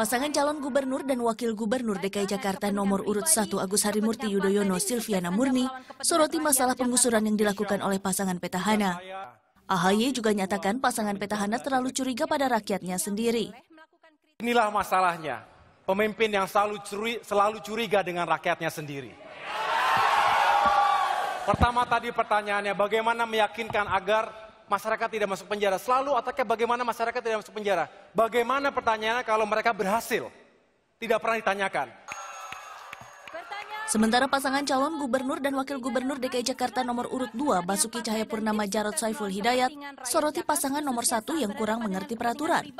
Pasangan calon gubernur dan wakil gubernur DKI Jakarta nomor urut 1 Agus Harimurti Yudhoyono Silviana Murni soroti masalah penggusuran yang dilakukan oleh pasangan petahana. AHY juga nyatakan pasangan petahana terlalu curiga pada rakyatnya sendiri. Inilah masalahnya, pemimpin yang selalu, curi, selalu curiga dengan rakyatnya sendiri. Pertama tadi pertanyaannya, bagaimana meyakinkan agar masyarakat tidak masuk penjara. Selalu ataukah bagaimana masyarakat tidak masuk penjara. Bagaimana pertanyaannya kalau mereka berhasil? Tidak pernah ditanyakan. Sementara pasangan calon gubernur dan wakil gubernur DKI Jakarta nomor urut 2 Basuki Cahayapurnama Jarod Saiful Hidayat soroti pasangan nomor satu yang kurang mengerti peraturan.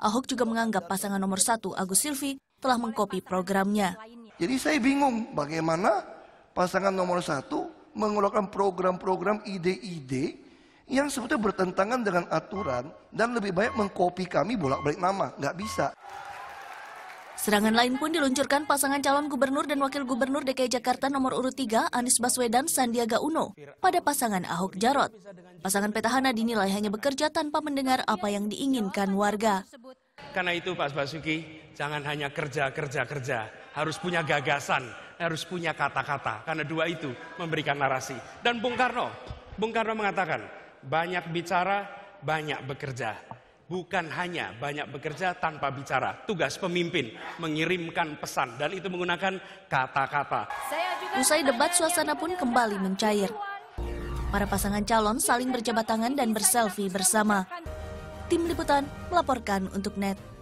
Ahok juga menganggap pasangan nomor satu Agus Silvi telah mengkopi programnya. Jadi saya bingung bagaimana pasangan nomor satu mengeluarkan program-program ide-ide yang sebetulnya bertentangan dengan aturan dan lebih banyak mengkopi kami bolak-balik nama. Nggak bisa. Serangan lain pun diluncurkan pasangan calon gubernur dan wakil gubernur DKI Jakarta nomor urut 3 Anies Baswedan Sandiaga Uno pada pasangan Ahok Jarot. Pasangan petahana dinilai hanya bekerja tanpa mendengar apa yang diinginkan warga. Karena itu Pak Basuki, jangan hanya kerja, kerja, kerja. Harus punya gagasan, harus punya kata-kata. Karena dua itu memberikan narasi. Dan Bung Karno, Bung Karno mengatakan, banyak bicara, banyak bekerja. Bukan hanya banyak bekerja tanpa bicara. Tugas pemimpin mengirimkan pesan dan itu menggunakan kata-kata. Usai debat suasana pun kembali mencair. Para pasangan calon saling berjabat tangan dan berselfie bersama. Tim Liputan melaporkan untuk NET.